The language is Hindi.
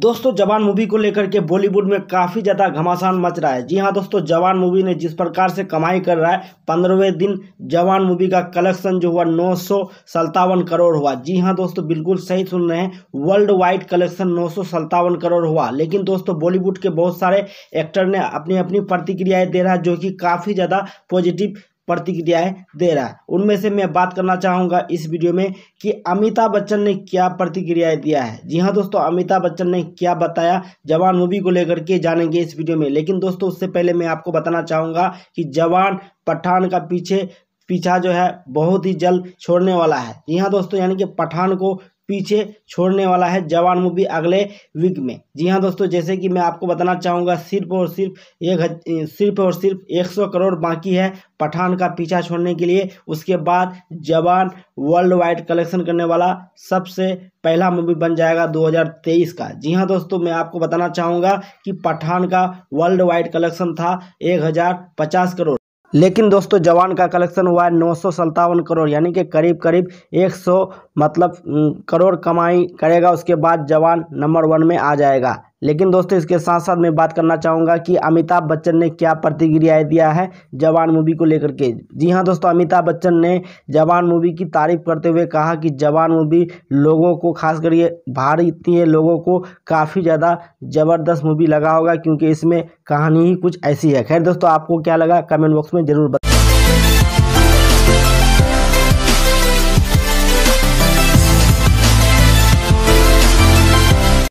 दोस्तों जवान मूवी को लेकर के बॉलीवुड में काफ़ी ज़्यादा घमासान मच रहा है जी हाँ दोस्तों जवान मूवी ने जिस प्रकार से कमाई कर रहा है पंद्रहवें दिन जवान मूवी का कलेक्शन जो हुआ नौ करोड़ हुआ जी हाँ दोस्तों बिल्कुल सही सुन रहे हैं वर्ल्ड वाइड कलेक्शन नौ करोड़ हुआ लेकिन दोस्तों बॉलीवुड के बहुत सारे एक्टर ने अपनी अपनी प्रतिक्रियाएँ दे रहा है जो कि काफ़ी ज़्यादा पॉजिटिव प्रतिक्रियाएं दे रहा है उनमें से मैं बात करना चाहूँगा इस वीडियो में कि अमिताभ बच्चन ने क्या प्रतिक्रियाएं दिया है जी हाँ दोस्तों अमिताभ बच्चन ने क्या बताया जवान मूवी को लेकर के जानेंगे इस वीडियो में लेकिन दोस्तों उससे पहले मैं आपको बताना चाहूँगा कि जवान पठान का पीछे पीछा जो है बहुत ही जल्द छोड़ने वाला है जी हाँ दोस्तों यानी कि पठान को पीछे छोड़ने वाला है जवान मूवी अगले वीक में जी हाँ दोस्तों जैसे कि मैं आपको बताना चाहूँगा सिर्फ और सिर्फ एक सिर्फ और सिर्फ 100 करोड़ बाकी है पठान का पीछा छोड़ने के लिए उसके बाद जवान वर्ल्ड वाइड कलेक्शन करने वाला सबसे पहला मूवी बन जाएगा 2023 का जी हाँ दोस्तों मैं आपको बताना चाहूँगा कि पठान का वर्ल्ड वाइड कलेक्शन था पचास करोड़ लेकिन दोस्तों जवान का कलेक्शन हुआ है नौ करोड़ यानी कि करीब करीब 100 मतलब करोड़ कमाई करेगा उसके बाद जवान नंबर वन में आ जाएगा लेकिन दोस्तों इसके साथ साथ मैं बात करना चाहूँगा कि अमिताभ बच्चन ने क्या प्रतिक्रिया दिया है जवान मूवी को लेकर के जी हाँ दोस्तों अमिताभ बच्चन ने जवान मूवी की तारीफ करते हुए कहा कि जवान मूवी लोगों को खास कर ये भारतीय लोगों को काफ़ी ज़्यादा ज़बरदस्त मूवी लगा होगा क्योंकि इसमें कहानी ही कुछ ऐसी है खैर दोस्तों आपको क्या लगा कमेंट बॉक्स में ज़रूर बता